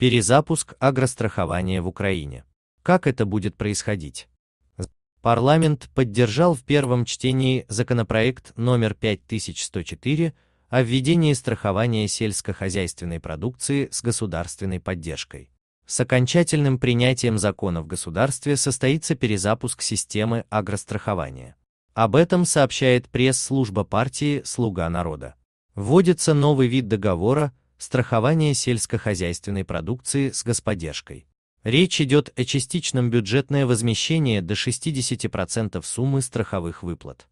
Перезапуск агрострахования в Украине. Как это будет происходить? Парламент поддержал в первом чтении законопроект номер 5104 о введении страхования сельскохозяйственной продукции с государственной поддержкой. С окончательным принятием закона в государстве состоится перезапуск системы агрострахования. Об этом сообщает пресс-служба партии «Слуга народа». Вводится новый вид договора, страхование сельскохозяйственной продукции с господдержкой. Речь идет о частичном бюджетное возмещение до 60% суммы страховых выплат.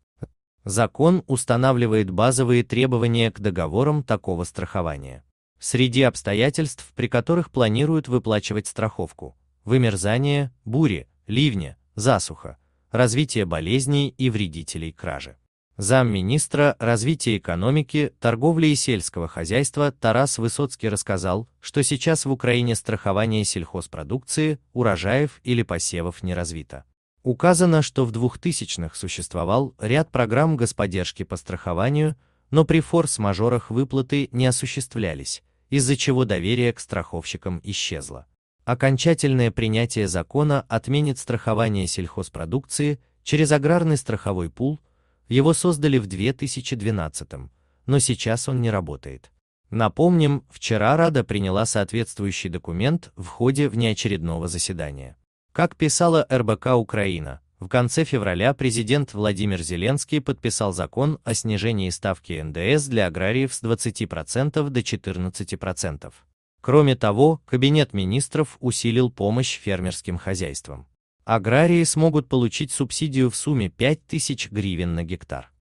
Закон устанавливает базовые требования к договорам такого страхования. Среди обстоятельств, при которых планируют выплачивать страховку – вымерзание, бури, ливня, засуха, развитие болезней и вредителей кражи. Замминистра развития экономики, торговли и сельского хозяйства Тарас Высоцкий рассказал, что сейчас в Украине страхование сельхозпродукции, урожаев или посевов не развито. Указано, что в 2000-х существовал ряд программ господдержки по страхованию, но при форс-мажорах выплаты не осуществлялись, из-за чего доверие к страховщикам исчезло. Окончательное принятие закона отменит страхование сельхозпродукции через аграрный страховой пул его создали в 2012, но сейчас он не работает. Напомним, вчера Рада приняла соответствующий документ в ходе внеочередного заседания. Как писала РБК Украина, в конце февраля президент Владимир Зеленский подписал закон о снижении ставки НДС для аграриев с 20% до 14%. Кроме того, Кабинет министров усилил помощь фермерским хозяйствам аграрии смогут получить субсидию в сумме 5000 гривен на гектар.